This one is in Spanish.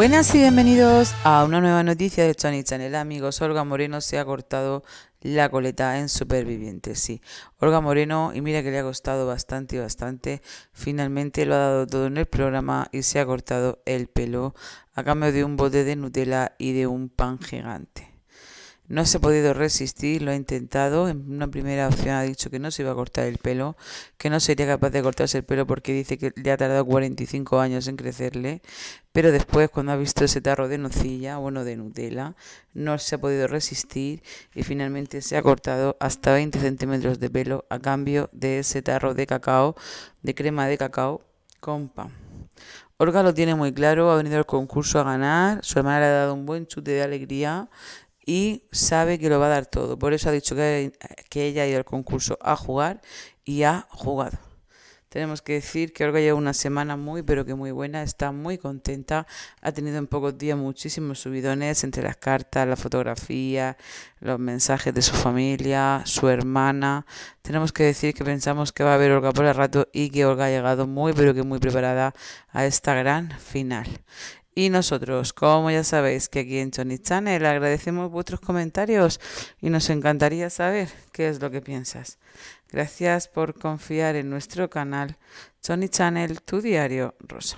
Buenas y bienvenidos a una nueva noticia de Chani Channel. Amigos, Olga Moreno se ha cortado la coleta en Supervivientes, sí. Olga Moreno, y mira que le ha costado bastante, bastante, finalmente lo ha dado todo en el programa y se ha cortado el pelo a cambio de un bote de Nutella y de un pan gigante. No se ha podido resistir, lo ha intentado. En una primera opción ha dicho que no se iba a cortar el pelo, que no sería capaz de cortarse el pelo porque dice que le ha tardado 45 años en crecerle. Pero después, cuando ha visto ese tarro de nocilla, bueno, de Nutella, no se ha podido resistir y finalmente se ha cortado hasta 20 centímetros de pelo a cambio de ese tarro de cacao, de crema de cacao compa Olga lo tiene muy claro, ha venido al concurso a ganar, su hermana le ha dado un buen chute de alegría y sabe que lo va a dar todo. Por eso ha dicho que, ella ha ido al concurso a jugar y ha jugado. Tenemos que decir que Olga lleva una semana muy, pero que muy buena, está muy contenta, ha tenido en pocos días muchísimos subidones entre las cartas, la fotografía, los mensajes de su familia, su hermana. Tenemos que decir que pensamos que va a haber Olga por el rato y que Olga ha llegado muy, pero que muy preparada a esta gran final. Y nosotros, como ya sabéis que aquí en Tony Channel agradecemos vuestros comentarios y nos encantaría saber qué es lo que piensas. Gracias por confiar en nuestro canal Tony Channel, tu diario rosa.